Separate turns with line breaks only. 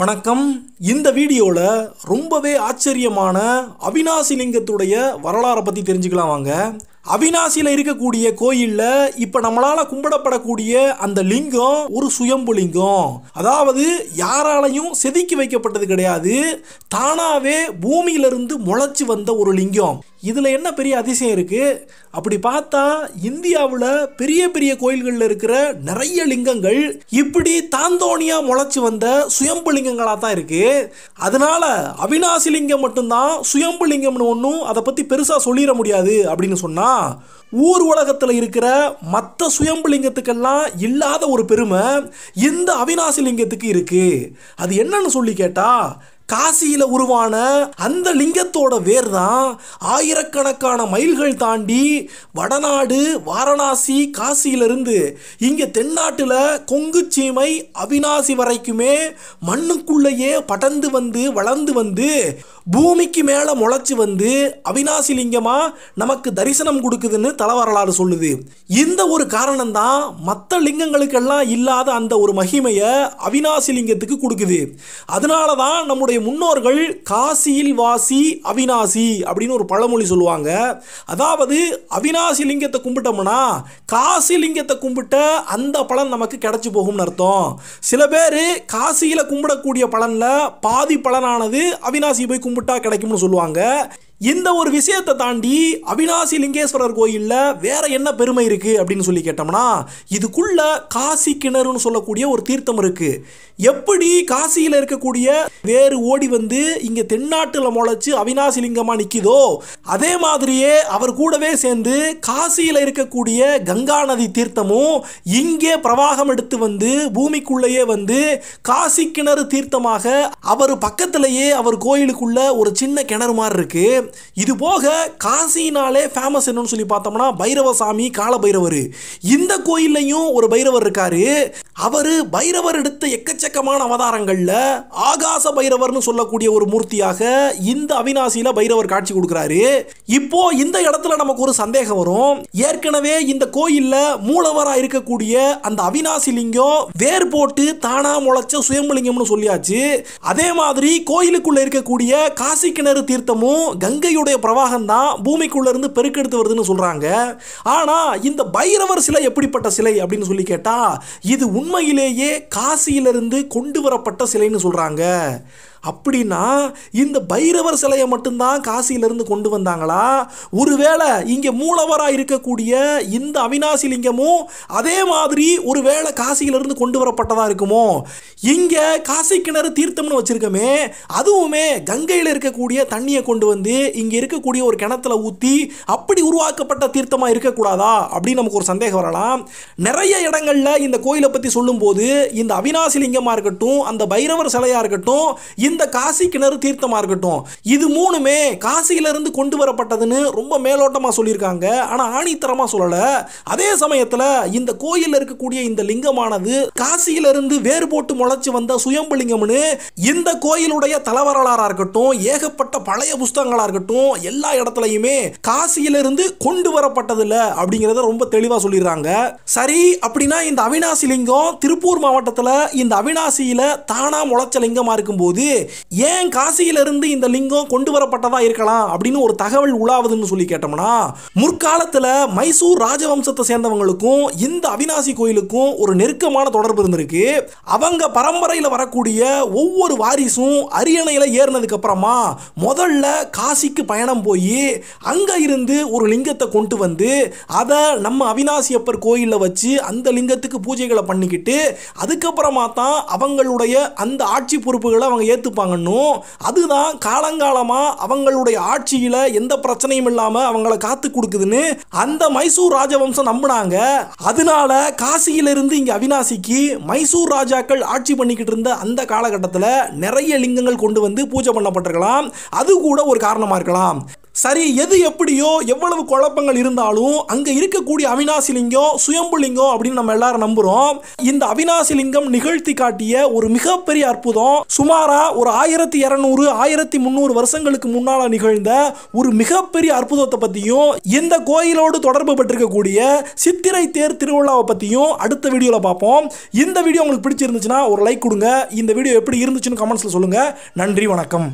வணக்கம் இந்த வீடியோவில் ரொம்பவே ஆச்சரியமான அவினாசிலிங்கத்துடைய லிங்கத்துடைய வரலாறை பற்றி தெரிஞ்சுக்கலாம் வாங்க அவினாசியில் இருக்கக்கூடிய கோயிலில் இப்போ நம்மளால் கும்பிடப்படக்கூடிய அந்த லிங்கம் ஒரு சுயம்பு லிங்கம் அதாவது யாராலையும் செதுக்கி வைக்கப்பட்டது கிடையாது தானாகவே பூமியிலிருந்து முளைச்சி வந்த ஒரு லிங்கம் இதில் என்ன பெரிய அதிசயம் இருக்குது அப்படி பார்த்தா இந்தியாவில் பெரிய பெரிய கோயில்களில் இருக்கிற நிறைய லிங்கங்கள் இப்படி தாந்தோனியாக முளைச்சி வந்த சுயம்பு லிங்கங்களாக தான் இருக்குது அதனால் அவினாசி லிங்கம் மட்டும்தான் சுயம்பு லிங்கம்னு ஒன்றும் அதை பற்றி பெருசாக சொல்லிட முடியாது அப்படின்னு சொன்னால் ஊர் உலகத்தில் இருக்கிற மற்ற சுயம்புலிங்கத்துக்கெல்லாம் இல்லாத ஒரு பெருமை இந்த அவினாசி லிங்கத்துக்கு இருக்குது அது என்னன்னு சொல்லி கேட்டால் காசியில் உருவான அந்த லிங்கத்தோட வேர் தான் ஆயிரக்கணக்கான மைல்கள் தாண்டி வடநாடு வாரணாசி காசியிலிருந்து இங்கே தென்னாட்டில் கொங்கு சீமை அவினாசி வரைக்குமே மண்ணுக்குள்ளேயே படர்ந்து வந்து வளர்ந்து வந்து பூமிக்கு மேலே முளைச்சி வந்து அவினாசி லிங்கமாக நமக்கு தரிசனம் கொடுக்குதுன்னு தல வரலாறு சொல்லுது இந்த ஒரு காரணம் தான் மற்ற லிங்கங்களுக்கெல்லாம் இல்லாத அந்த ஒரு மகிமையை அவினாசி லிங்கத்துக்கு கொடுக்குது அதனால தான் நம்முடைய நம்முடைய முன்னோர்கள் காசியில் வாசி அவினாசி அப்படின்னு ஒரு பழமொழி சொல்லுவாங்க அதாவது அவினாசி லிங்கத்தை கும்பிட்டோம்னா காசி லிங்கத்தை கும்பிட்ட அந்த பலன் நமக்கு கிடச்சி போகும்னு அர்த்தம் சில பேர் காசியில் கும்பிடக்கூடிய பலனில் பாதி பலனானது அவினாசி போய் கும்பிட்டா கிடைக்கும்னு சொல்லுவாங்க இந்த ஒரு விஷயத்தை தாண்டி அவினாசி லிங்கேஸ்வரர் கோயிலில் வேறு என்ன பெருமை இருக்குது அப்படின்னு சொல்லி கேட்டோம்னா இதுக்குள்ளே காசி கிணறுன்னு சொல்லக்கூடிய ஒரு தீர்த்தம் இருக்குது எப்படி காசியில் இருக்கக்கூடிய வேறு ஓடி வந்து இங்கே தென்னாட்டில் முளைச்சி அவினாசி லிங்கமா நிற்கிதோ அதே மாதிரியே அவர் கூடவே சேர்ந்து காசியில் இருக்கக்கூடிய கங்கா நதி தீர்த்தமும் இங்கே பிரவாகம் எடுத்து வந்து பூமிக்குள்ளேயே வந்து காசி கிணறு தீர்த்தமாக அவர் பக்கத்திலேயே அவர் கோயிலுக்குள்ள ஒரு சின்ன கிணறு மாதிரி இருக்குது இது போக காசினாலே ஃபேமஸ் என்னன்னு சொல்லி பார்த்தோம்னா பைரவ சாமி கால பைரவர் இந்த கோயில்லையும் ஒரு பைரவர் இருக்காரு அவர் பைரவர் எடுத்த எக்கச்சக்கமான அவதாரங்களில் ஆகாச பைரவர்னு சொல்லக்கூடிய ஒரு மூர்த்தியாக இந்த அவினாசியில் பைரவர் காட்சி கொடுக்குறாரு இப்போ இந்த இடத்துல நமக்கு ஒரு சந்தேகம் வரும் ஏற்கனவே இந்த கோயிலில் மூலவராக இருக்கக்கூடிய அந்த அவினாசி லிங்கம் வேர் போட்டு தானா முளைச்ச சுயம்பலிங்கம்னு சொல்லியாச்சு அதே மாதிரி கோயிலுக்குள்ள இருக்கக்கூடிய காசி கிணறு தீர்த்தமும் கங்கையுடைய பிரவாகம் தான் பூமிக்குள்ள இருந்து பெருக்கெடுத்து வருதுன்னு சொல்றாங்க ஆனா இந்த பைரவர் சிலை எப்படிப்பட்ட சிலை அப்படின்னு சொல்லி கேட்டா இது உண்மையிலேயே காசியிலிருந்து கொண்டு வரப்பட்ட சிலைன்னு சொல்கிறாங்க அப்படின்னா இந்த பைரவர் சிலையை மட்டும்தான் காசியிலிருந்து கொண்டு வந்தாங்களா ஒருவேளை இங்கே மூலவராக இருக்கக்கூடிய இந்த அவினாசி லிங்கமும் அதே மாதிரி ஒருவேளை காசியிலிருந்து கொண்டு வரப்பட்டதாக இருக்குமோ இங்கே காசி கிணறு தீர்த்தம்னு வச்சுருக்கோமே அதுவுமே கங்கையில் இருக்கக்கூடிய தண்ணியை கொண்டு வந்து இங்கே இருக்கக்கூடிய ஒரு கிணத்துல ஊற்றி அப்படி உருவாக்கப்பட்ட தீர்த்தமாக இருக்கக்கூடாதா அப்படின்னு நமக்கு ஒரு சந்தேகம் வரலாம் நிறைய இடங்களில் இந்த கோயிலை பற்றி சொல்லும்போது இந்த அவினாசி லிங்கமாக இருக்கட்டும் அந்த பைரவர் சிலையாக இருக்கட்டும் இந்த காசி கிணறு தீர்த்தமாக இருக்கட்டும் இது மூணுமே காசியிலிருந்து கொண்டு வரப்பட்டதுன்னு ரொம்ப மேலோட்டமாக சொல்லியிருக்காங்க ஆனால் ஆணித்தரமாக சொல்லலை அதே சமயத்தில் இந்த கோயிலில் இருக்கக்கூடிய இந்த லிங்கமானது காசியிலிருந்து வேறு போட்டு முளைச்சி வந்த சுயம்புலிங்கம்னு இந்த கோயிலுடைய தலைவரலாராக இருக்கட்டும் ஏகப்பட்ட பழைய புஸ்தகங்களாக இருக்கட்டும் எல்லா இடத்துலையுமே காசியிலிருந்து கொண்டு வரப்பட்டதில்ல அப்படிங்கிறத ரொம்ப தெளிவாக சொல்லிடுறாங்க சரி அப்படின்னா இந்த அவினாசி லிங்கம் திருப்பூர் மாவட்டத்தில் இந்த அவினாசியில் தானாக முளைச்ச லிங்கமாக இருக்கும்போது ஏன் காசியிலிருந்து இந்த லிங்கம் கொண்டு வரப்பட்டதா இருக்கலாம் அப்படின்னு ஒரு தகவல் உலாவதுன்னு சொல்லி கேட்டோம்னா முற்காலத்தில் மைசூர் ராஜவம்சத்தை சேர்ந்தவங்களுக்கும் இந்த அவினாசி கோயிலுக்கும் ஒரு நெருக்கமான தொடர்பு இருந்திருக்கு அவங்க பரம்பரையில் வரக்கூடிய ஒவ்வொரு வாரிசும் அரியணையில் ஏறினதுக்கு அப்புறமா முதல்ல காசிக்கு பயணம் போய் அங்கே இருந்து ஒரு லிங்கத்தை கொண்டு வந்து அதை நம்ம அவினாசியப்பர் கோயிலில் வச்சு அந்த லிங்கத்துக்கு பூஜைகளை பண்ணிக்கிட்டு அதுக்கப்புறமா தான் அவங்களுடைய அந்த ஆட்சி பொறுப்புகளை அவங்க ஏற்று எடுத்துப்பாங்கன்னு அதுதான் காலங்காலமாக அவங்களுடைய ஆட்சியில் எந்த பிரச்சனையும் இல்லாமல் அவங்கள காத்து கொடுக்குதுன்னு அந்த மைசூர் ராஜவம்சம் நம்பினாங்க அதனால காசியிலிருந்து இங்கே அவினாசிக்கு மைசூர் ராஜாக்கள் ஆட்சி பண்ணிக்கிட்டு இருந்த அந்த காலகட்டத்தில் நிறைய லிங்கங்கள் கொண்டு வந்து பூஜை பண்ணப்பட்டிருக்கலாம் அது கூட ஒரு காரணமாக இருக்கலாம் சரி எது எப்படியோ எவ்வளவு குழப்பங்கள் இருந்தாலும் அங்கே இருக்கக்கூடிய அவினாசிலிங்கம் சுயம்புலிங்கம் அப்படின்னு நம்ம எல்லாரும் நம்புகிறோம் இந்த அவினாசிலிங்கம் நிகழ்த்தி காட்டிய ஒரு மிகப்பெரிய அற்புதம் சுமாராக ஒரு ஆயிரத்தி இரநூறு ஆயிரத்தி முந்நூறு வருஷங்களுக்கு முன்னால் நிகழ்ந்த ஒரு மிகப்பெரிய அற்புதத்தை பற்றியும் இந்த கோயிலோடு தொடர்பு பட்டிருக்கக்கூடிய சித்திரை தேர் திருவிழாவை பற்றியும் அடுத்த வீடியோவில் பார்ப்போம் இந்த வீடியோ உங்களுக்கு பிடிச்சிருந்துச்சுன்னா ஒரு லைக் கொடுங்க இந்த வீடியோ எப்படி இருந்துச்சுன்னு கமெண்ட்ஸில் சொல்லுங்கள் நன்றி வணக்கம்